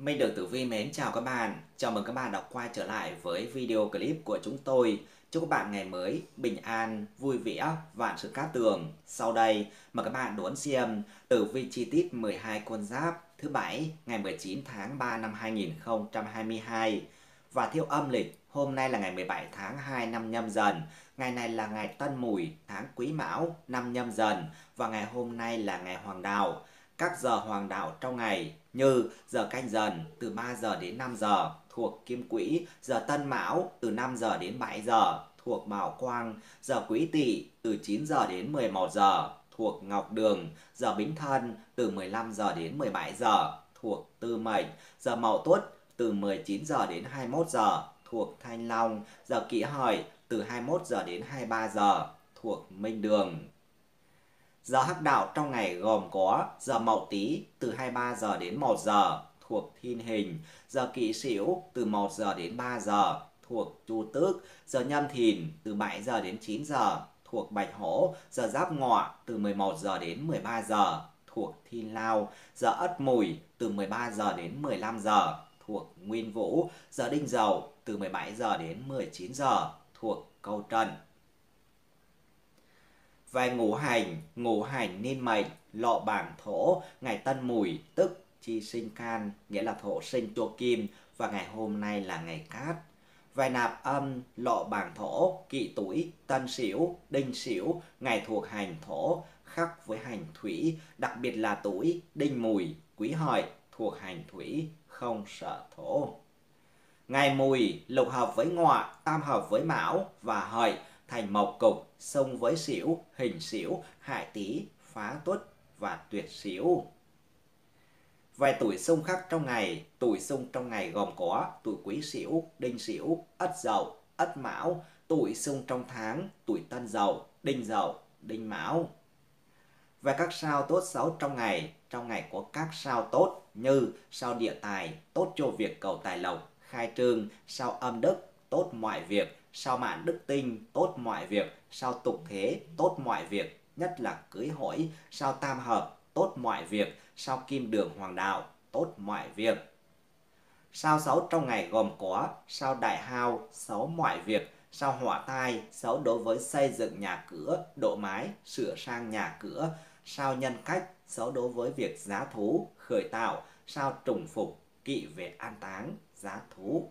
Minh Đường Tử Vi mến chào các bạn. Chào mừng các bạn đã quay trở lại với video clip của chúng tôi. Chúc các bạn ngày mới bình an, vui vẻ, vạn sự cát tường. Sau đây, mời các bạn đón xem tử vi chi tiết 12 con giáp thứ bảy ngày 19 tháng 3 năm 2022 và theo âm lịch Hôm nay là ngày 17 tháng 2 năm nhâm dần, ngày này là ngày Tân Mùi, tháng Quý Mão năm nhâm dần và ngày hôm nay là ngày Hoàng đạo. Các giờ Hoàng đạo trong ngày như giờ canh dần từ 3 giờ đến 5 giờ thuộc kim quỹ, giờ tân mão từ 5 giờ đến 7 giờ thuộc mão quang, giờ quý tỵ từ 9 giờ đến 11 giờ thuộc ngọc đường, giờ bính thân từ 15 giờ đến 17 giờ thuộc tư mệnh, giờ mậu tuất từ 19 giờ đến 21 giờ thuộc thanh long, giờ kỷ hợi từ 21 giờ đến 23 giờ thuộc minh đường. Giờ hắc đạo trong ngày gồm có giờ mậu tý từ 23 giờ đến 1 giờ thuộc thiên hình, giờ kỵ sửu từ 1 giờ đến 3 giờ thuộc chu tước, giờ nhâm thìn từ 7 giờ đến 9 giờ thuộc bạch hổ, giờ giáp ngọ từ 11 giờ đến 13 giờ thuộc thiên lao, giờ ất mùi từ 13 giờ đến 15 giờ thuộc nguyên vũ, giờ đinh dậu từ 17 giờ đến 19 giờ thuộc câu trần. Vài ngũ hành, ngũ hành nên mệnh, lọ bản thổ, ngày tân mùi, tức chi sinh can, nghĩa là thổ sinh chua kim, và ngày hôm nay là ngày cát. Vài nạp âm, lọ bản thổ, kỵ tuổi, tân sửu, đinh sửu, ngày thuộc hành thổ, khắc với hành thủy, đặc biệt là tuổi, đinh mùi, quý hợi, thuộc hành thủy, không sợ thổ. Ngày mùi lục hợp với ngọ, tam hợp với mão và hợi thành mộc cục, sông với xỉu, hình xỉu, hại tý, phá tuất và tuyệt xỉu. vài tuổi xung khắc trong ngày, tuổi xung trong ngày gồm có tuổi quý xỉu, đinh xỉu, ất dậu, ất mão, tuổi xung trong tháng, tuổi tân dậu, đinh dậu, đinh mão. Về các sao tốt xấu trong ngày, trong ngày có các sao tốt như sao địa tài, tốt cho việc cầu tài lộc, khai trương, sao âm đức, tốt mọi việc, sao mạn đức tinh tốt mọi việc, sao tục thế tốt mọi việc, nhất là cưới hỏi, sao tam hợp tốt mọi việc, sao kim đường hoàng đạo tốt mọi việc. Sao xấu trong ngày gồm có sao đại hao xấu mọi việc, sao hỏa tai xấu đối với xây dựng nhà cửa, độ mái, sửa sang nhà cửa, sao nhân cách xấu đối với việc giá thú, khởi tạo, sao trùng phục, kỵ về an táng, giá thú.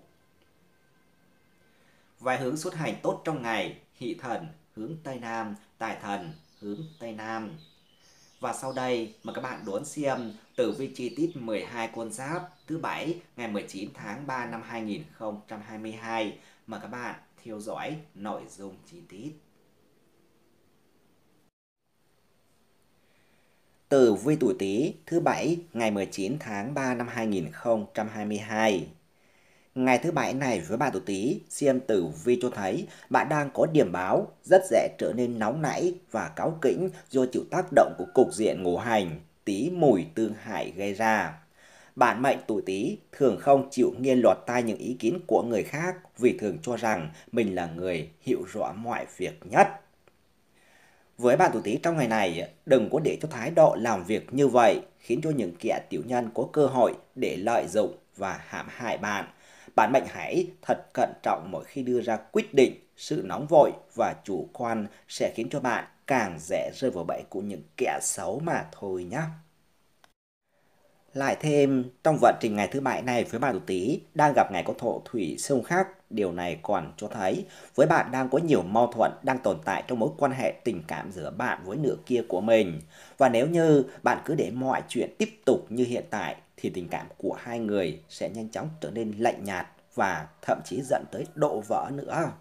Vài hướng xuất hành tốt trong ngày, hị thần, hướng Tây Nam, tài thần, hướng Tây Nam. Và sau đây, mời các bạn đón xem tử vi chi tiết 12 con giáp thứ bảy ngày 19 tháng 3 năm 2022. Mời các bạn theo dõi nội dung chi tiết. Tử vi tuổi Tý thứ bảy ngày 19 tháng 3 năm 2022 Ngày thứ bảy này với bạn tuổi Tý, xem tử vi cho thấy bạn đang có điểm báo rất dễ trở nên nóng nảy và cáu kỉnh do chịu tác động của cục diện ngũ hành Tý mùi tương hại gây ra. Bạn mệnh tuổi Tý thường không chịu nghe lọt tai những ý kiến của người khác vì thường cho rằng mình là người hiểu rõ mọi việc nhất. Với bạn tuổi Tý trong ngày này, đừng có để cho thái độ làm việc như vậy khiến cho những kẻ tiểu nhân có cơ hội để lợi dụng và hãm hại bạn bạn mệnh hãy thật cẩn trọng mỗi khi đưa ra quyết định, sự nóng vội và chủ quan sẽ khiến cho bạn càng dễ rơi vào bẫy của những kẻ xấu mà thôi nhé. Lại thêm, trong vận trình ngày thứ bảy này với bạn tuổi tí đang gặp ngày có thổ thủy xung khắc Điều này còn cho thấy với bạn đang có nhiều mâu thuẫn đang tồn tại trong mối quan hệ tình cảm giữa bạn với nửa kia của mình. Và nếu như bạn cứ để mọi chuyện tiếp tục như hiện tại thì tình cảm của hai người sẽ nhanh chóng trở nên lạnh nhạt và thậm chí dẫn tới độ vỡ nữa.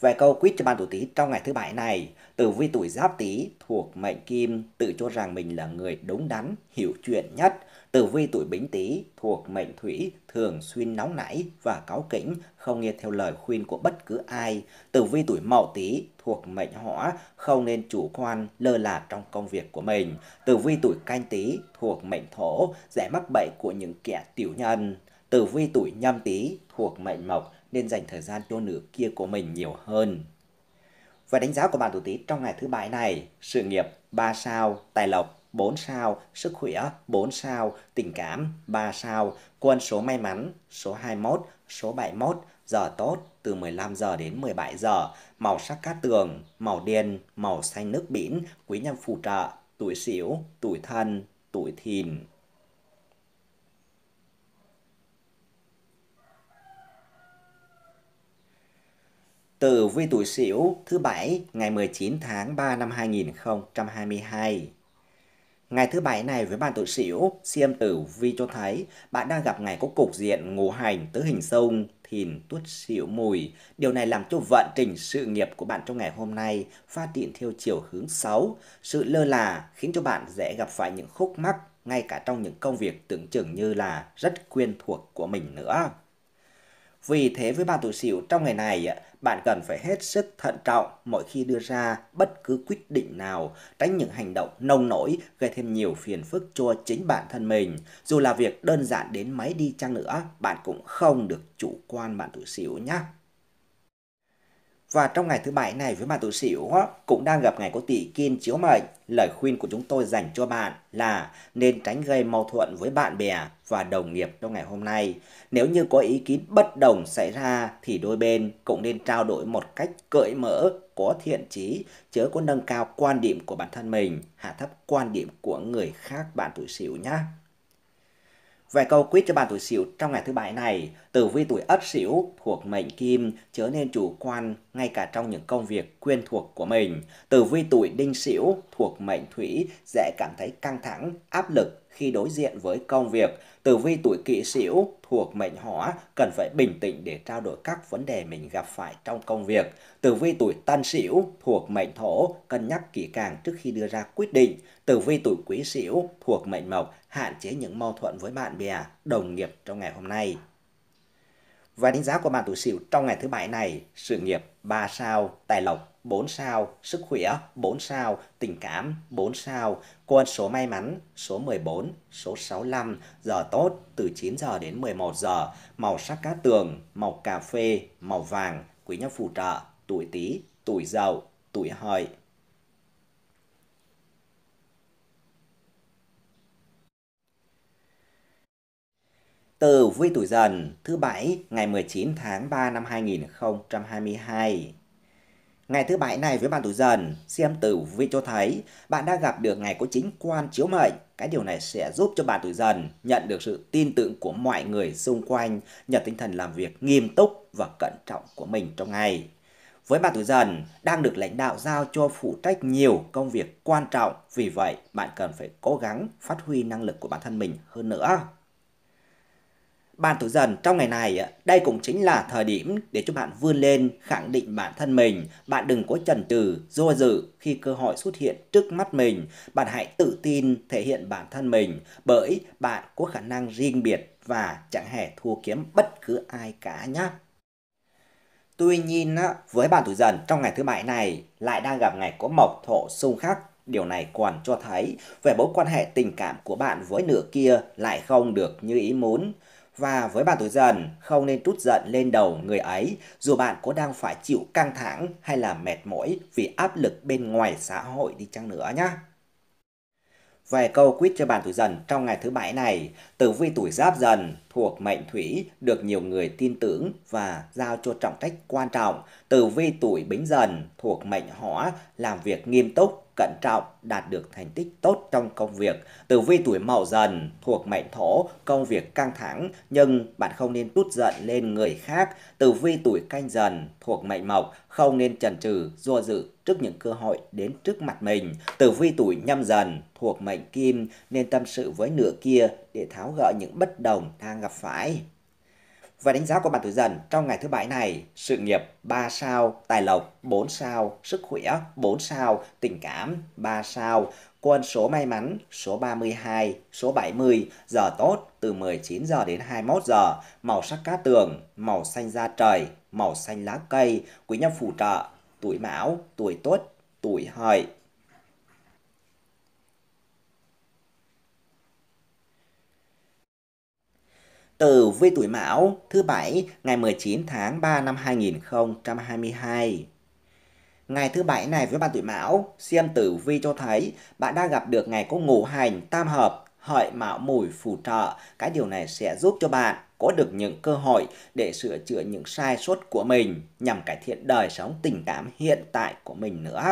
Về câu quýt cho bạn tuổi Tý trong ngày thứ bảy này, tử vi tuổi Giáp Tý thuộc mệnh Kim tự cho rằng mình là người đúng đắn, hiểu chuyện nhất Tử vi tuổi Bính Tý thuộc mệnh Thủy thường xuyên nóng nảy và cáu kỉnh, không nghe theo lời khuyên của bất cứ ai. Tử vi tuổi Mậu Tý thuộc mệnh Hỏa không nên chủ quan lơ là trong công việc của mình. Tử vi tuổi Canh Tý thuộc mệnh Thổ dễ mắc bậy của những kẻ tiểu nhân. Tử vi tuổi Nhâm Tý thuộc mệnh Mộc nên dành thời gian cho nửa kia của mình nhiều hơn. Và đánh giá của bạn tuổi Tý trong ngày thứ bảy này, sự nghiệp 3 sao, tài lộc 4 sao, sức khỏe 4 sao, tình cảm 3 sao, quân số may mắn số 21, số 71, giờ tốt từ 15 giờ đến 17 giờ, màu sắc cát tường, màu đen, màu xanh nước biển, quý nhân phù trợ, tuổi xỉu, tuổi thân, tuổi thìn. từ vi tuổi Sửu thứ bảy ngày 19 tháng 3 năm 2022. Ngày thứ bảy này với bàn tuổi xỉu, siêm tử vi cho thấy bạn đang gặp ngày có cục diện ngũ hành tứ hình sông, thìn tuất xỉu mùi. Điều này làm cho vận trình sự nghiệp của bạn trong ngày hôm nay phát triển theo chiều hướng xấu. Sự lơ là khiến cho bạn dễ gặp phải những khúc mắc ngay cả trong những công việc tưởng chừng như là rất quen thuộc của mình nữa. Vì thế với bạn tuổi Sửu trong ngày này, bạn cần phải hết sức thận trọng mỗi khi đưa ra bất cứ quyết định nào, tránh những hành động nông nổi gây thêm nhiều phiền phức cho chính bản thân mình. Dù là việc đơn giản đến mấy đi chăng nữa, bạn cũng không được chủ quan bạn tuổi Sửu nhé. Và trong ngày thứ bảy này với bạn tuổi sửu cũng đang gặp ngày có tỷ kim chiếu mệnh. Lời khuyên của chúng tôi dành cho bạn là nên tránh gây mâu thuẫn với bạn bè và đồng nghiệp trong ngày hôm nay. Nếu như có ý kiến bất đồng xảy ra thì đôi bên cũng nên trao đổi một cách cởi mở, có thiện chí, chớ có nâng cao quan điểm của bản thân mình, hạ thấp quan điểm của người khác bạn tuổi sửu nhé. Về câu quyết cho bà tuổi Sửu trong ngày thứ bảy này, tử vi tuổi Ất Sửu thuộc mệnh Kim chớ nên chủ quan ngay cả trong những công việc quen thuộc của mình. Tử vi tuổi Đinh Sửu thuộc mệnh Thủy dễ cảm thấy căng thẳng, áp lực khi đối diện với công việc. Tử vi tuổi kỵ sửu thuộc mệnh hỏa cần phải bình tĩnh để trao đổi các vấn đề mình gặp phải trong công việc. Tử vi tuổi tân sửu thuộc mệnh thổ cân nhắc kỹ càng trước khi đưa ra quyết định. Tử vi tuổi quý sửu thuộc mệnh mộc hạn chế những mâu thuẫn với bạn bè, đồng nghiệp trong ngày hôm nay. Và đánh giá của bạn tuổi sửu trong ngày thứ bảy này, sự nghiệp 3 sao, tài lộc 4 sao, sức khỏe 4 sao, tình cảm 4 sao, con số may mắn số 14, số 65, giờ tốt từ 9 giờ đến 11 giờ, màu sắc cá tường, màu cà phê, màu vàng, quý nhân phù trợ, tuổi Tý, tuổi Dậu, tuổi Hợi. từ vi tuổi dần thứ bảy ngày 19 tháng 3 năm 2022 Ngày thứ bảy này với bạn tuổi dần, xem tử vi cho thấy bạn đã gặp được ngày có chính quan chiếu mệnh. Cái điều này sẽ giúp cho bạn tuổi dần nhận được sự tin tưởng của mọi người xung quanh, nhờ tinh thần làm việc nghiêm túc và cẩn trọng của mình trong ngày. Với bạn tuổi dần, đang được lãnh đạo giao cho phụ trách nhiều công việc quan trọng, vì vậy bạn cần phải cố gắng phát huy năng lực của bản thân mình hơn nữa. Ban tuổi dần trong ngày này, à, đây cũng chính là thời điểm để cho bạn vươn lên, khẳng định bản thân mình. Bạn đừng có chần chừ, do dự khi cơ hội xuất hiện trước mắt mình. Bạn hãy tự tin thể hiện bản thân mình bởi bạn có khả năng riêng biệt và chẳng hề thua kiếm bất cứ ai cả nhé. Tuy nhiên, với bạn tuổi dần trong ngày thứ bảy này lại đang gặp ngày có mộc thổ xung khắc Điều này còn cho thấy về mối quan hệ tình cảm của bạn với nửa kia lại không được như ý muốn. Và với bạn tuổi dần, không nên trút giận lên đầu người ấy dù bạn có đang phải chịu căng thẳng hay là mệt mỏi vì áp lực bên ngoài xã hội đi chăng nữa nhé. vài câu quýt cho bạn tuổi dần trong ngày thứ bảy này, tử vi tuổi giáp dần thuộc mệnh thủy được nhiều người tin tưởng và giao cho trọng trách quan trọng. Tử vi tuổi bính dần thuộc mệnh hỏa làm việc nghiêm túc, cẩn trọng, đạt được thành tích tốt trong công việc. từ vi tuổi mậu dần thuộc mệnh thổ, công việc căng thẳng nhưng bạn không nên tút giận lên người khác. từ vi tuổi canh dần thuộc mệnh mộc, không nên chần chừ, do dự trước những cơ hội đến trước mặt mình. từ vi tuổi nhâm dần thuộc mệnh kim nên tâm sự với nửa kia để tháo gỡ những bất đồng đang gặp phải. Và đánh giá của bạn tuổi dần trong ngày thứ bảy này, sự nghiệp 3 sao, tài lộc 4 sao, sức khỏe 4 sao, tình cảm 3 sao, quân số may mắn số 32, số 70, giờ tốt từ 19 giờ đến 21 giờ, màu sắc cá tường, màu xanh da trời, màu xanh lá cây, quý nhân phù trợ, tuổi mão, tuổi tuất, tuổi hợi, Tử vi tuổi Mão thứ Bảy ngày 19 tháng 3 năm 2022. Ngày thứ Bảy này với bạn tuổi Mão, xem tử vi cho thấy bạn đang gặp được ngày có ngũ hành tam hợp hợi mão mùi phù trợ. Cái điều này sẽ giúp cho bạn có được những cơ hội để sửa chữa những sai sót của mình nhằm cải thiện đời sống tình cảm hiện tại của mình nữa.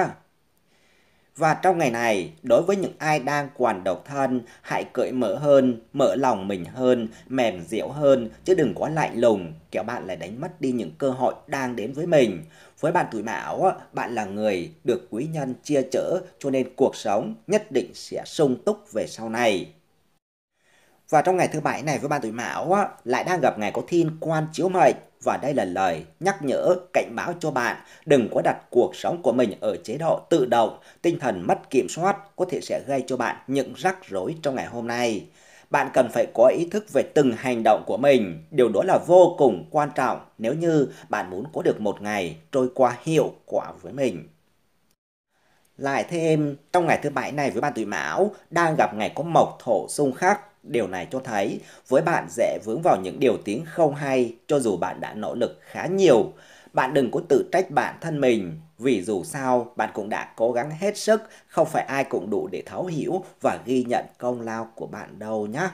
Và trong ngày này, đối với những ai đang quản độc thân, hãy cởi mở hơn, mở lòng mình hơn, mềm dẻo hơn, chứ đừng quá lạnh lùng, kéo bạn lại đánh mất đi những cơ hội đang đến với mình. Với bạn tuổi mão, bạn là người được quý nhân chia chở, cho nên cuộc sống nhất định sẽ sung túc về sau này. Và trong ngày thứ bảy này với bạn tuổi mão lại đang gặp ngày có thiên quan chiếu mệnh và đây là lời nhắc nhở cảnh báo cho bạn đừng có đặt cuộc sống của mình ở chế độ tự động, tinh thần mất kiểm soát có thể sẽ gây cho bạn những rắc rối trong ngày hôm nay. Bạn cần phải có ý thức về từng hành động của mình, điều đó là vô cùng quan trọng nếu như bạn muốn có được một ngày trôi qua hiệu quả với mình. Lại thêm, trong ngày thứ bảy này với bạn tuổi Mão đang gặp ngày có mộc thổ xung khắc Điều này cho thấy với bạn dễ vướng vào những điều tiếng không hay cho dù bạn đã nỗ lực khá nhiều. Bạn đừng có tự trách bản thân mình vì dù sao bạn cũng đã cố gắng hết sức, không phải ai cũng đủ để thấu hiểu và ghi nhận công lao của bạn đâu nhé.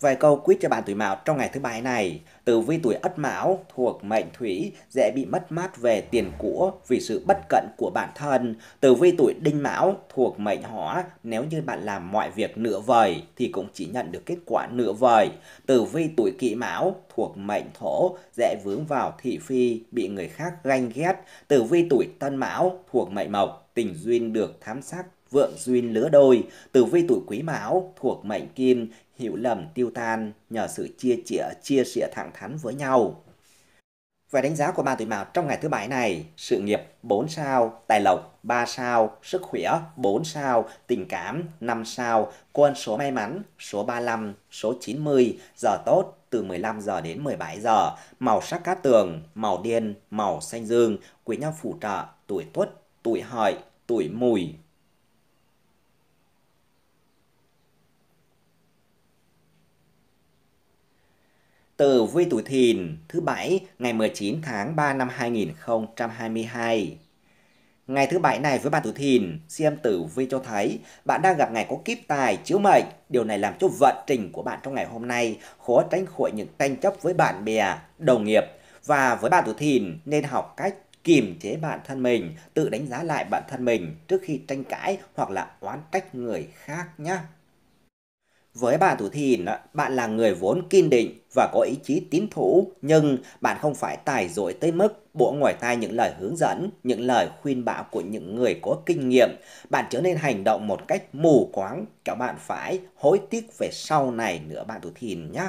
Vài câu quyết cho bạn tuổi Mão trong ngày thứ bảy này. Tử vi tuổi Ất Mão thuộc mệnh Thủy dễ bị mất mát về tiền của vì sự bất cẩn của bản thân. Tử vi tuổi Đinh Mão thuộc mệnh Hỏa, nếu như bạn làm mọi việc nửa vời thì cũng chỉ nhận được kết quả nửa vời. Tử vi tuổi Kỷ Mão thuộc mệnh Thổ dễ vướng vào thị phi, bị người khác ganh ghét. Tử vi tuổi Tân Mão thuộc mệnh Mộc, tình duyên được thám sắc vượng duyên lứa đôi, tử vi tuổi quý mão thuộc mệnh kim, hiểu lầm tiêu tan nhờ sự chia chĩa chia sẻ thẳng thắn với nhau. Về đánh giá của ba tuổi Mão trong ngày thứ bảy này, sự nghiệp 4 sao, tài lộc 3 sao, sức khỏe 4 sao, tình cảm 5 sao, quân số may mắn số 35, số 90, giờ tốt từ 15 giờ đến 17 giờ, màu sắc cát tường, màu đen, màu xanh dương, quý nhân phù trợ, tuổi tuất, tuổi hợi, tuổi mùi, tử vi tuổi thìn thứ Bảy ngày 19 tháng 3 năm 2022. Ngày thứ Bảy này với bạn tuổi thìn, xem tử vi cho thấy bạn đang gặp ngày có kiếp tài, chiếu mệnh. Điều này làm cho vận trình của bạn trong ngày hôm nay khó tránh khỏi những tranh chấp với bạn bè, đồng nghiệp. Và với bạn tuổi thìn nên học cách kiềm chế bản thân mình, tự đánh giá lại bản thân mình trước khi tranh cãi hoặc là oán trách người khác nhé. Với bà Thủ Thìn, bạn là người vốn kiên định và có ý chí tín thủ, nhưng bạn không phải tài dội tới mức bộ ngoài tai những lời hướng dẫn, những lời khuyên bảo của những người có kinh nghiệm. Bạn trở nên hành động một cách mù quáng, kéo bạn phải hối tiếc về sau này nữa bạn Thủ Thìn nhé.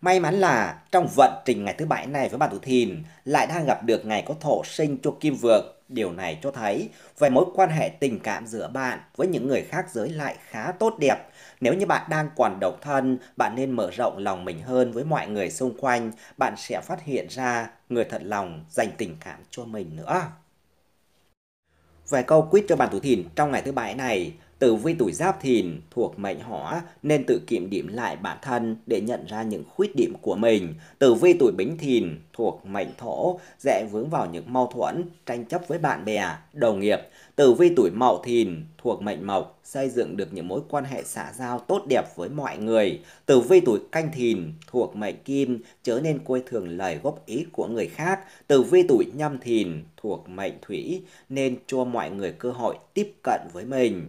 May mắn là trong vận trình ngày thứ bảy này với bạn Thủ Thìn lại đang gặp được ngày có thổ sinh cho Kim Vượng. Điều này cho thấy về mối quan hệ tình cảm giữa bạn với những người khác giới lại khá tốt đẹp. Nếu như bạn đang còn độc thân, bạn nên mở rộng lòng mình hơn với mọi người xung quanh, bạn sẽ phát hiện ra người thật lòng dành tình cảm cho mình nữa. Vài câu quýt cho bạn tuổi thìn trong ngày thứ bảy này. Tử vi tuổi giáp thìn thuộc mệnh hỏa nên tự kiểm điểm lại bản thân để nhận ra những khuyết điểm của mình. Tử vi tuổi bính thìn thuộc mệnh thổ dễ vướng vào những mâu thuẫn, tranh chấp với bạn bè, đồng nghiệp. Tử vi tuổi Mậu Thìn thuộc mệnh Mộc xây dựng được những mối quan hệ xã giao tốt đẹp với mọi người. Tử vi tuổi Canh Thìn thuộc mệnh Kim trở nên quê thường lời góp ý của người khác. Tử vi tuổi Nhâm Thìn thuộc mệnh Thủy nên cho mọi người cơ hội tiếp cận với mình.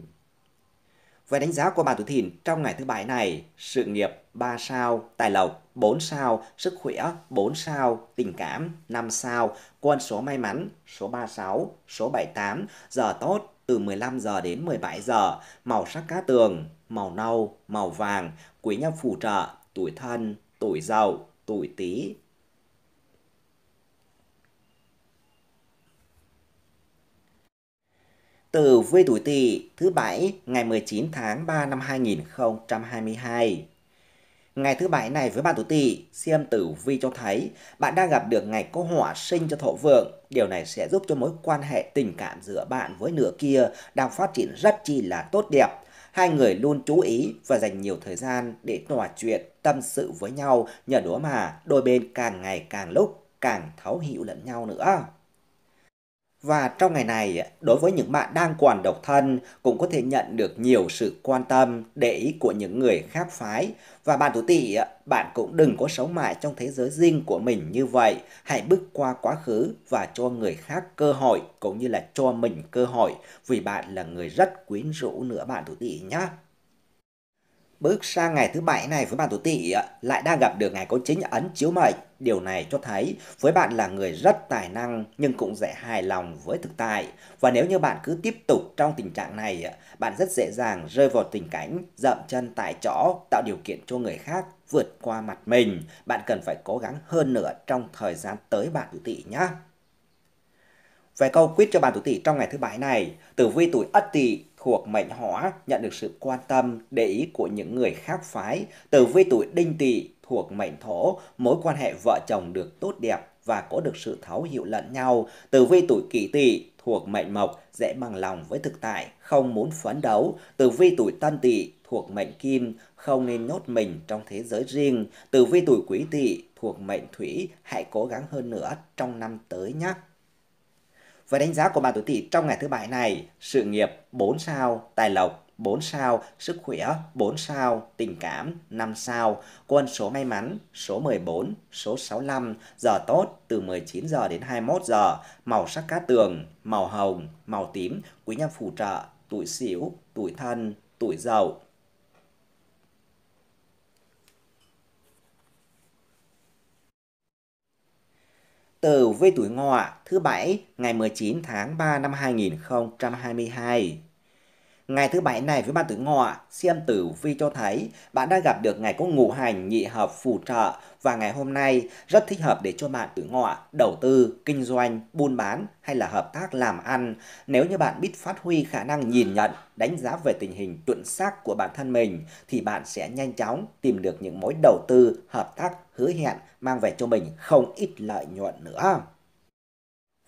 Về đánh giá của bà tuổi Thìn trong ngày thứ bảy này, sự nghiệp 3 sao, tài lộc 4 sao, sức khỏe 4 sao, tình cảm 5 sao, quân số may mắn số 36, số 78, giờ tốt từ 15 giờ đến 17 giờ, màu sắc cá tường, màu nâu, màu vàng, quý nhân phù trợ, tuổi thân, tuổi dậu, tuổi tý, Tử vi tuổi Tỵ thứ bảy ngày 19 tháng 3 năm 2022. Ngày thứ bảy này với bạn tuổi Tỵ, xem tử vi cho thấy bạn đang gặp được ngày có hỏa sinh cho thổ vượng. Điều này sẽ giúp cho mối quan hệ tình cảm giữa bạn với nửa kia đang phát triển rất chi là tốt đẹp. Hai người luôn chú ý và dành nhiều thời gian để trò chuyện, tâm sự với nhau, nhờ đó mà đôi bên càng ngày càng lúc càng thấu hiểu lẫn nhau nữa. Và trong ngày này, đối với những bạn đang còn độc thân cũng có thể nhận được nhiều sự quan tâm, để ý của những người khác phái. Và bạn tuổi tỵ, bạn cũng đừng có sống mãi trong thế giới riêng của mình như vậy. Hãy bước qua quá khứ và cho người khác cơ hội cũng như là cho mình cơ hội vì bạn là người rất quyến rũ nữa bạn tuổi tỵ nhé. Bước sang ngày thứ bảy này với bạn tuổi tỵ lại đang gặp được ngày có chính ấn chiếu mệnh. Điều này cho thấy với bạn là người rất tài năng nhưng cũng dễ hài lòng với thực tại. Và nếu như bạn cứ tiếp tục trong tình trạng này, bạn rất dễ dàng rơi vào tình cảnh dậm chân tại chỗ tạo điều kiện cho người khác vượt qua mặt mình. Bạn cần phải cố gắng hơn nữa trong thời gian tới bạn tuổi tỵ nhé. Về câu quyết cho bạn tuổi tỵ trong ngày thứ bảy này, tử vi tuổi Ất Tỵ thuộc mệnh hỏa nhận được sự quan tâm, để ý của những người khác phái. Từ vi tuổi đinh tỵ thuộc mệnh thổ, mối quan hệ vợ chồng được tốt đẹp và có được sự thấu hiểu lẫn nhau. Từ vi tuổi kỷ tỵ thuộc mệnh mộc dễ bằng lòng với thực tại, không muốn phấn đấu. Từ vi tuổi tân tỵ thuộc mệnh kim không nên nhốt mình trong thế giới riêng. Từ vi tuổi quý tỵ thuộc mệnh thủy hãy cố gắng hơn nữa trong năm tới nhé. Và đánh giá của bạn tuổi Tỵ trong ngày thứ bảy này, sự nghiệp 4 sao, tài lộc 4 sao, sức khỏe 4 sao, tình cảm 5 sao, quân số may mắn số 14, số 65, giờ tốt từ 19 giờ đến 21 giờ, màu sắc cát tường, màu hồng, màu tím, quý nhân phù trợ, tuổi xỉu, tuổi thân, tuổi dậu. tử với tuổi ngọ thứ bảy ngày 19 tháng 3 năm 2022. Ngày thứ bảy này với bạn tử ngọ, xem tử vi cho thấy bạn đã gặp được ngày có ngũ hành nhị hợp phù trợ và ngày hôm nay rất thích hợp để cho bạn tử ngọ đầu tư, kinh doanh, buôn bán hay là hợp tác làm ăn. Nếu như bạn biết phát huy khả năng nhìn nhận, đánh giá về tình hình chuẩn xác của bản thân mình thì bạn sẽ nhanh chóng tìm được những mối đầu tư, hợp tác hứa hẹn mang về cho mình không ít lợi nhuận nữa.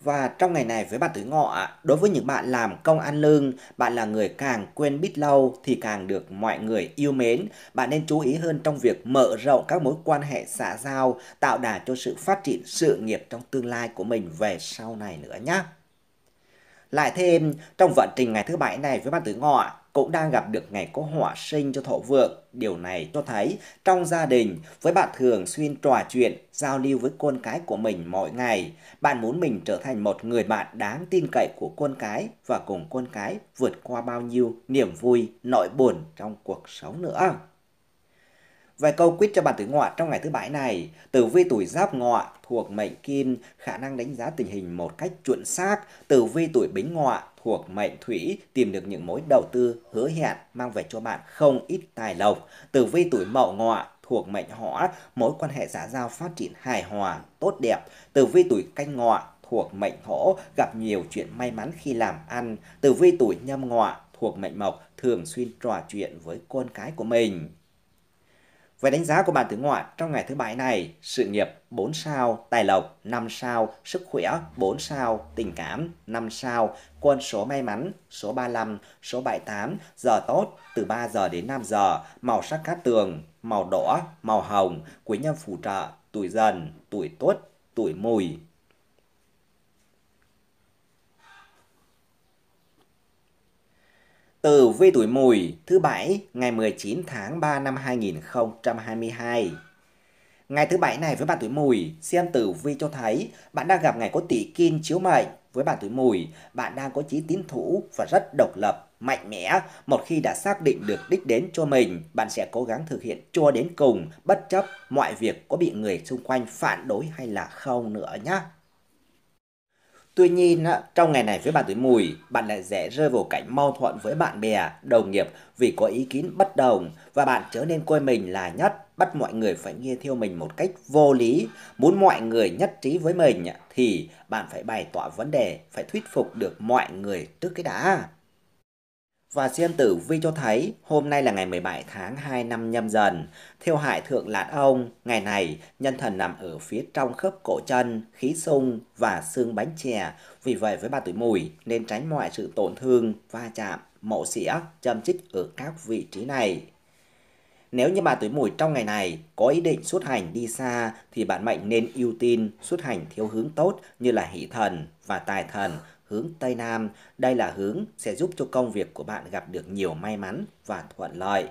Và trong ngày này với bạn tuổi ngọ, đối với những bạn làm công ăn lương, bạn là người càng quen biết lâu thì càng được mọi người yêu mến. Bạn nên chú ý hơn trong việc mở rộng các mối quan hệ xã giao, tạo đà cho sự phát triển sự nghiệp trong tương lai của mình về sau này nữa nhé. Lại thêm, trong vận trình ngày thứ bảy này với bạn tuổi ngọ, cũng đang gặp được ngày có họa sinh cho thổ vượng. Điều này cho thấy trong gia đình, với bạn thường xuyên trò chuyện, giao lưu với con cái của mình mỗi ngày, bạn muốn mình trở thành một người bạn đáng tin cậy của con cái và cùng con cái vượt qua bao nhiêu niềm vui, nỗi buồn trong cuộc sống nữa. Vài câu quyết cho bạn tử ngọ trong ngày thứ bảy này. Tử vi tuổi giáp ngọ thuộc mệnh kim, khả năng đánh giá tình hình một cách chuẩn xác. Tử vi tuổi bính ngọ thuộc mệnh thủy tìm được những mối đầu tư hứa hẹn mang về cho bạn không ít tài lộc. Tử vi tuổi mậu ngọ thuộc mệnh hỏa, mối quan hệ xã giao phát triển hài hòa, tốt đẹp. Tử vi tuổi canh ngọ thuộc mệnh hổ, gặp nhiều chuyện may mắn khi làm ăn. Tử vi tuổi nhâm ngọ thuộc mệnh mộc, thường xuyên trò chuyện với con cái của mình. Về đánh giá của bạn tử ngoại trong ngày thứ bảy này, sự nghiệp 4 sao, tài lộc 5 sao, sức khỏe 4 sao, tình cảm 5 sao, quân số may mắn số 35, số 78, giờ tốt từ 3 giờ đến 5 giờ, màu sắc cát tường, màu đỏ, màu hồng, quý nhân phù trợ, tuổi dần, tuổi tuất, tuổi mùi, Tử vi tuổi mùi thứ bảy ngày 19 tháng 3 năm 2022. Ngày thứ bảy này với bạn tuổi mùi, xem tử vi cho thấy bạn đang gặp ngày có tỷ kim chiếu mệnh. Với bạn tuổi mùi, bạn đang có chí tín thủ và rất độc lập, mạnh mẽ. Một khi đã xác định được đích đến cho mình, bạn sẽ cố gắng thực hiện cho đến cùng, bất chấp mọi việc có bị người xung quanh phản đối hay là không nữa nhé. Tuy nhiên, trong ngày này với bạn tuổi mùi, bạn lại dễ rơi vào cảnh mâu thuẫn với bạn bè, đồng nghiệp vì có ý kiến bất đồng và bạn trở nên coi mình là nhất, bắt mọi người phải nghe theo mình một cách vô lý. Muốn mọi người nhất trí với mình thì bạn phải bày tỏ vấn đề, phải thuyết phục được mọi người trước cái đã và Diên Tử Vi cho thấy hôm nay là ngày 17 tháng 2 năm nhâm dần. Theo hại thượng lạt ông, ngày này nhân thần nằm ở phía trong khớp cổ chân, khí sung và xương bánh chè. Vì vậy với ba tuổi mùi nên tránh mọi sự tổn thương, va chạm, mổ xỉa, châm chích ở các vị trí này. Nếu như bà tuổi mùi trong ngày này có ý định xuất hành đi xa thì bạn mệnh nên ưu tiên xuất hành theo hướng tốt như là hỷ thần và tài thần hướng Tây Nam. Đây là hướng sẽ giúp cho công việc của bạn gặp được nhiều may mắn và thuận lợi.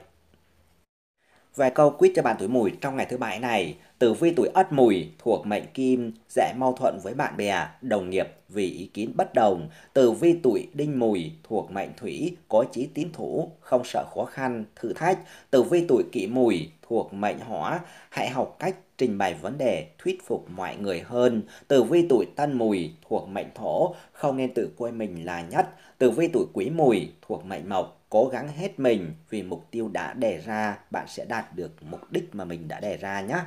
Vài câu quýt cho bạn tuổi mùi trong ngày thứ bảy này, tử vi tuổi ất mùi thuộc mệnh kim dễ mâu thuẫn với bạn bè, đồng nghiệp vì ý kiến bất đồng. Tử vi tuổi đinh mùi thuộc mệnh thủy có chí tín thủ, không sợ khó khăn, thử thách. Tử vi tuổi kỷ mùi thuộc mệnh hỏa, hãy học cách trình bày vấn đề, thuyết phục mọi người hơn. Tử vi tuổi tân mùi thuộc mệnh thổ, không nên tự coi mình là nhất. Tử vi tuổi quý mùi thuộc mệnh mộc, cố gắng hết mình vì mục tiêu đã đề ra, bạn sẽ đạt được mục đích mà mình đã đề ra nhé.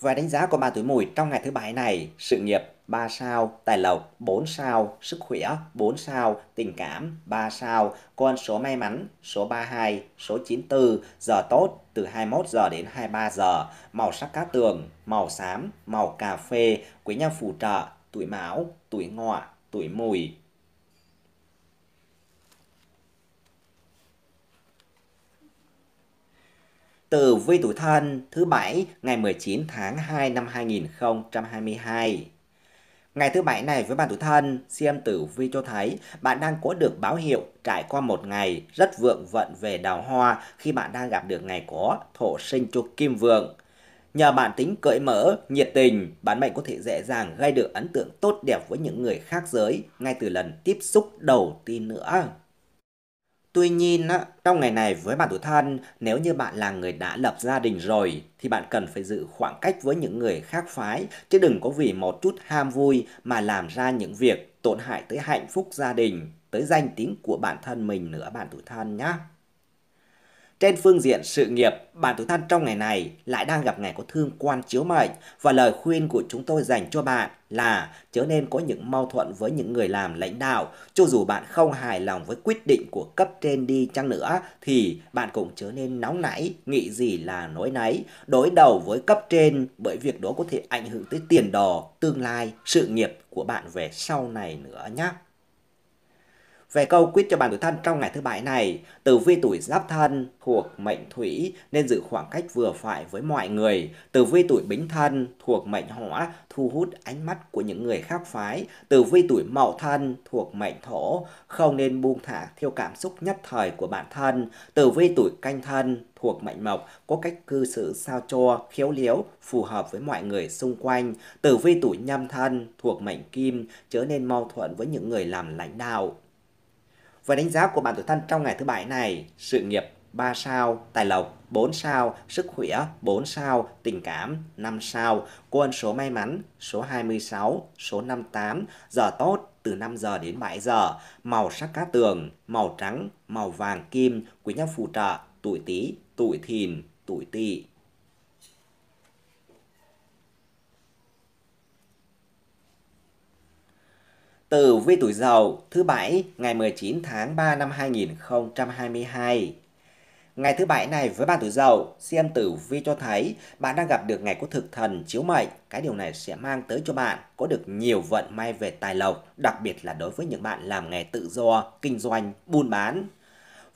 Và đánh giá của ba tuổi mùi trong ngày thứ bảy này, sự nghiệp 3 sao, tài lộc 4 sao, sức khỏe 4 sao, tình cảm 3 sao, con số may mắn số 32, số 94, giờ tốt từ 21 giờ đến 23 giờ, màu sắc cá tường, màu xám, màu cà phê, quý nhân phù trợ, tuổi mão, tuổi ngọ, tuổi mùi, từ vi tuổi thân thứ bảy ngày 19 tháng 2 năm 2022. Ngày thứ bảy này với bạn tuổi thân, xem tử vi cho thấy bạn đang có được báo hiệu trải qua một ngày rất vượng vận về đào hoa khi bạn đang gặp được ngày có thổ sinh cho kim vượng. Nhờ bản tính cởi mở, nhiệt tình, bạn mệnh có thể dễ dàng gây được ấn tượng tốt đẹp với những người khác giới ngay từ lần tiếp xúc đầu tiên nữa. Tuy nhiên, trong ngày này với bạn tuổi thân, nếu như bạn là người đã lập gia đình rồi, thì bạn cần phải giữ khoảng cách với những người khác phái, chứ đừng có vì một chút ham vui mà làm ra những việc tổn hại tới hạnh phúc gia đình, tới danh tiếng của bản thân mình nữa bạn tuổi thân nhé. Trên phương diện sự nghiệp, bạn tuổi thân trong ngày này lại đang gặp ngày có thương quan chiếu mệnh và lời khuyên của chúng tôi dành cho bạn là chớ nên có những mâu thuẫn với những người làm lãnh đạo. Cho dù bạn không hài lòng với quyết định của cấp trên đi chăng nữa thì bạn cũng chớ nên nóng nảy, nghĩ gì là nói nấy, đối đầu với cấp trên bởi việc đó có thể ảnh hưởng tới tiền đồ, tương lai, sự nghiệp của bạn về sau này nữa nhé. Về câu quyết cho bạn tuổi thân trong ngày thứ bảy này, tử vi tuổi giáp thân thuộc mệnh thủy nên giữ khoảng cách vừa phải với mọi người. Tử vi tuổi bính thân thuộc mệnh hỏa thu hút ánh mắt của những người khác phái. Tử vi tuổi mậu thân thuộc mệnh thổ không nên buông thả theo cảm xúc nhất thời của bản thân. Tử vi tuổi canh thân thuộc mệnh mộc có cách cư xử sao cho khéo léo phù hợp với mọi người xung quanh tử vi tuổi nhâm thân thuộc mệnh kim trở nên mâu thuẫn với những người làm lãnh đạo với đánh giá của bạn tuổi thân trong ngày thứ bảy này, sự nghiệp 3 sao, tài lộc 4 sao, sức khỏe 4 sao, tình cảm 5 sao, quân số may mắn số 26, số 58, giờ tốt từ 5 giờ đến 7 giờ, màu sắc cá tường, màu trắng, màu vàng kim, quý nhân phù trợ, tuổi Tý, tuổi Thìn, tuổi Tỵ. Tử vi tuổi Dậu thứ bảy ngày 19 tháng 3 năm 2022. Ngày thứ bảy này với bạn tuổi Dậu, xem tử vi cho thấy bạn đang gặp được ngày của thực thần chiếu mệnh, cái điều này sẽ mang tới cho bạn có được nhiều vận may về tài lộc, đặc biệt là đối với những bạn làm nghề tự do, kinh doanh, buôn bán.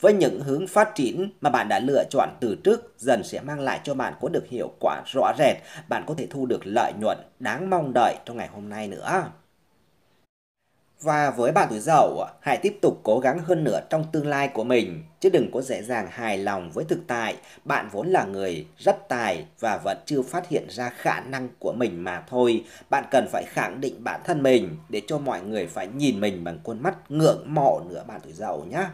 Với những hướng phát triển mà bạn đã lựa chọn từ trước dần sẽ mang lại cho bạn có được hiệu quả rõ rệt, bạn có thể thu được lợi nhuận đáng mong đợi trong ngày hôm nay nữa. Và với bạn tuổi dậu, hãy tiếp tục cố gắng hơn nữa trong tương lai của mình, chứ đừng có dễ dàng hài lòng với thực tại. Bạn vốn là người rất tài và vẫn chưa phát hiện ra khả năng của mình mà thôi. Bạn cần phải khẳng định bản thân mình để cho mọi người phải nhìn mình bằng con mắt ngưỡng mộ nữa bạn tuổi dậu nhé.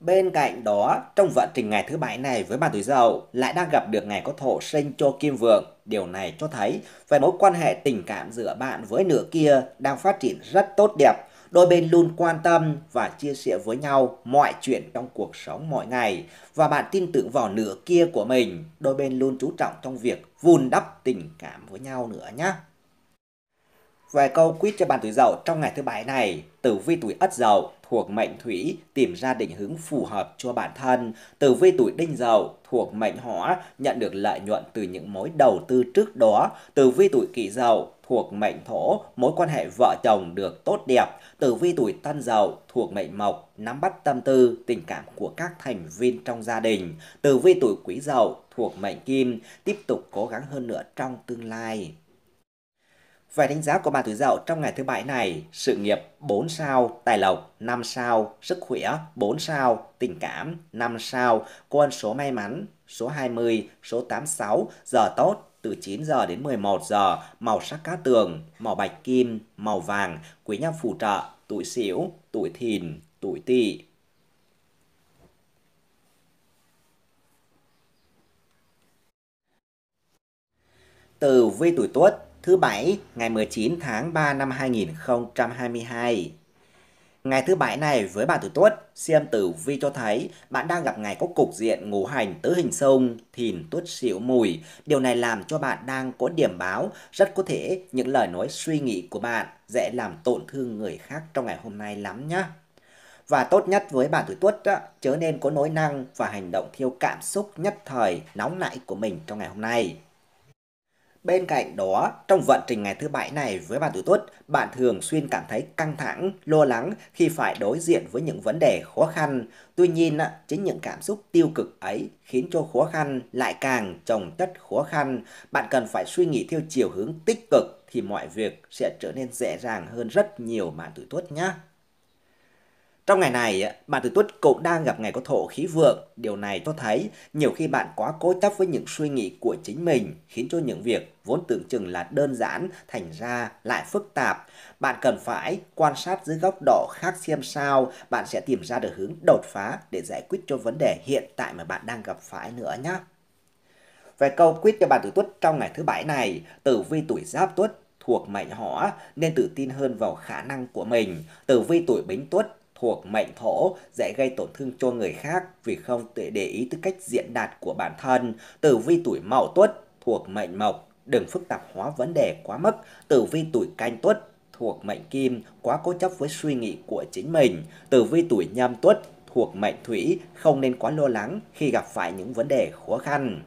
Bên cạnh đó, trong vận trình ngày thứ bảy này với bà tuổi dậu lại đang gặp được ngày có thổ sinh cho kim vượng. Điều này cho thấy về mối quan hệ tình cảm giữa bạn với nửa kia đang phát triển rất tốt đẹp. Đôi bên luôn quan tâm và chia sẻ với nhau mọi chuyện trong cuộc sống mỗi ngày. Và bạn tin tưởng vào nửa kia của mình. Đôi bên luôn chú trọng trong việc vun đắp tình cảm với nhau nữa nhé. vài câu quýt cho bạn tuổi dậu trong ngày thứ bảy này, tử vi tuổi ất dậu thuộc mệnh thủy tìm ra định hướng phù hợp cho bản thân. Từ vi tuổi đinh dậu thuộc mệnh hỏa nhận được lợi nhuận từ những mối đầu tư trước đó. Từ vi tuổi kỷ dậu thuộc mệnh thổ, mối quan hệ vợ chồng được tốt đẹp. Từ vi tuổi tân dậu thuộc mệnh mộc, nắm bắt tâm tư, tình cảm của các thành viên trong gia đình. Từ vi tuổi quý dậu thuộc mệnh kim, tiếp tục cố gắng hơn nữa trong tương lai. Về đánh giá của bà tuổi dậu trong ngày thứ bảy này, sự nghiệp 4 sao, tài lộc 5 sao, sức khỏe 4 sao, tình cảm 5 sao, con số may mắn số 20, số 86, giờ tốt từ 9 giờ đến 11 giờ, màu sắc cá tường, màu bạch kim, màu vàng, quý nhân phù trợ, tuổi xỉu, tuổi thìn, tuổi tỵ. Từ vi tuổi tuất thứ Bảy ngày 19 tháng 3 năm 2022. Ngày thứ Bảy này với bạn tuổi tuất, xem tử vi cho thấy bạn đang gặp ngày có cục diện ngũ hành tứ hình sông, thìn tuất xỉu mùi. Điều này làm cho bạn đang có điểm báo, rất có thể những lời nói suy nghĩ của bạn dễ làm tổn thương người khác trong ngày hôm nay lắm nhé. Và tốt nhất với bạn tuổi tuất chớ nên có nỗi năng và hành động theo cảm xúc nhất thời nóng nảy của mình trong ngày hôm nay. Bên cạnh đó, trong vận trình ngày thứ bảy này với bạn tuổi tuất, bạn thường xuyên cảm thấy căng thẳng, lo lắng khi phải đối diện với những vấn đề khó khăn. Tuy nhiên, chính những cảm xúc tiêu cực ấy khiến cho khó khăn lại càng trồng chất khó khăn. Bạn cần phải suy nghĩ theo chiều hướng tích cực thì mọi việc sẽ trở nên dễ dàng hơn rất nhiều bạn tuổi tuất nhé. Trong ngày này, bạn tuổi tuất cũng đang gặp ngày có thổ khí vượng. Điều này cho thấy nhiều khi bạn quá cố chấp với những suy nghĩ của chính mình, khiến cho những việc vốn tưởng chừng là đơn giản thành ra lại phức tạp. Bạn cần phải quan sát dưới góc độ khác xem sao bạn sẽ tìm ra được hướng đột phá để giải quyết cho vấn đề hiện tại mà bạn đang gặp phải nữa nhé. Về câu quyết cho bạn tuổi tuất trong ngày thứ bảy này, tử vi tuổi giáp tuất thuộc mệnh hỏa nên tự tin hơn vào khả năng của mình. Tử vi tuổi bính tuất thuộc mệnh thổ dễ gây tổn thương cho người khác vì không tự để ý tư cách diễn đạt của bản thân. Tử vi tuổi mậu tuất thuộc mệnh mộc, đừng phức tạp hóa vấn đề quá mức. Tử vi tuổi canh tuất thuộc mệnh kim, quá cố chấp với suy nghĩ của chính mình. Tử vi tuổi nhâm tuất thuộc mệnh thủy, không nên quá lo lắng khi gặp phải những vấn đề khó khăn.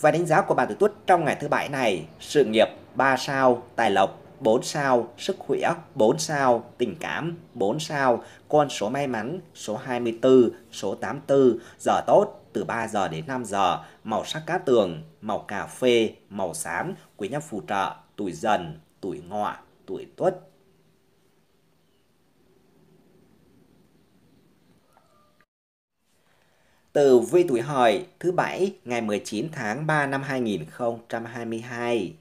Và đánh giá của bạn tuổi tuất trong ngày thứ bảy này, sự nghiệp 3 sao, tài lộc 4 sao, sức khỏe 4 sao, tình cảm 4 sao, con số may mắn số 24, số 84, giờ tốt từ 3 giờ đến 5 giờ, màu sắc cá tường, màu cà phê, màu xám, quý nhân phù trợ, tuổi dần, tuổi ngọ, tuổi tuất. Từ vi tuổi hợi thứ bảy ngày 19 tháng 3 năm 2022.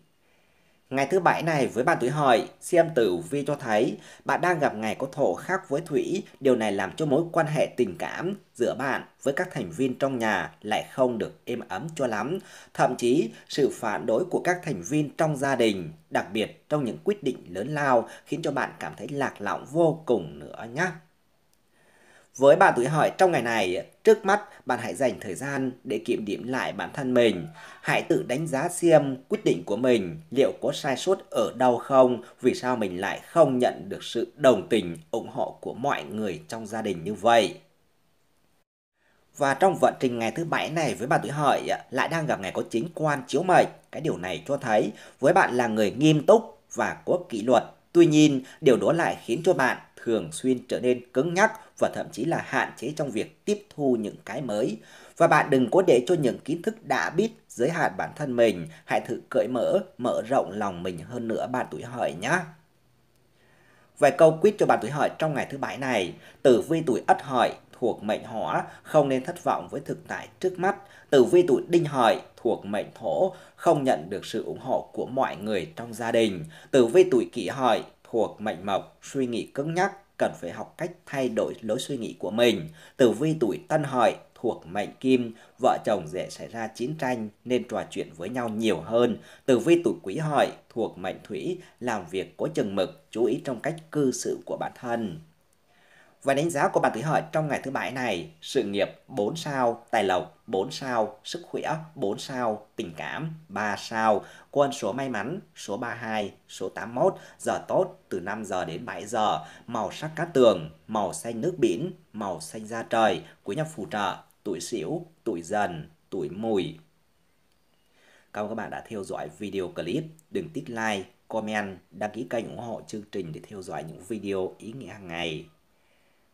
Ngày thứ bảy này với bạn tuổi hợi, xem tử vi cho thấy bạn đang gặp ngày có thổ khác với thủy, điều này làm cho mối quan hệ tình cảm giữa bạn với các thành viên trong nhà lại không được êm ấm cho lắm. Thậm chí, sự phản đối của các thành viên trong gia đình, đặc biệt trong những quyết định lớn lao khiến cho bạn cảm thấy lạc lõng vô cùng nữa nhé. Với ba tuổi hỏi trong ngày này, trước mắt bạn hãy dành thời gian để kiểm điểm lại bản thân mình. Hãy tự đánh giá xem quyết định của mình liệu có sai sót ở đâu không, vì sao mình lại không nhận được sự đồng tình, ủng hộ của mọi người trong gia đình như vậy. Và trong vận trình ngày thứ bảy này với bạn tuổi hợi lại đang gặp ngày có chính quan chiếu mệnh. Cái điều này cho thấy với bạn là người nghiêm túc và có kỷ luật. Tuy nhiên, điều đó lại khiến cho bạn thường xuyên trở nên cứng nhắc và thậm chí là hạn chế trong việc tiếp thu những cái mới. Và bạn đừng có để cho những kiến thức đã biết giới hạn bản thân mình, hãy thử cởi mở, mở rộng lòng mình hơn nữa bạn tuổi hợi nhé. vài câu quyết cho bạn tuổi hợi trong ngày thứ bảy này, tử vi tuổi ất hợi thuộc mệnh hỏa, không nên thất vọng với thực tại trước mắt. Tử vi tuổi đinh hợi thuộc mệnh thổ, không nhận được sự ủng hộ của mọi người trong gia đình. Tử vi tuổi kỷ hợi thuộc mệnh mộc, suy nghĩ cứng nhắc, cần phải học cách thay đổi lối suy nghĩ của mình. Tử vi tuổi tân hợi thuộc mệnh kim, vợ chồng dễ xảy ra chiến tranh nên trò chuyện với nhau nhiều hơn. Tử vi tuổi quý hợi thuộc mệnh thủy, làm việc có chừng mực, chú ý trong cách cư xử của bản thân và đánh giá của bạn tuổi hợi trong ngày thứ bảy này, sự nghiệp 4 sao, tài lộc 4 sao, sức khỏe 4 sao, tình cảm 3 sao, quân số may mắn số 32, số 81, giờ tốt từ 5 giờ đến 7 giờ, màu sắc cát tường, màu xanh nước biển, màu xanh da trời, quý nhân phù trợ, tuổi xỉu tuổi dần, tuổi mùi. Cảm ơn các bạn đã theo dõi video clip. Đừng tích like, comment, đăng ký kênh ủng hộ chương trình để theo dõi những video ý nghĩa hàng ngày.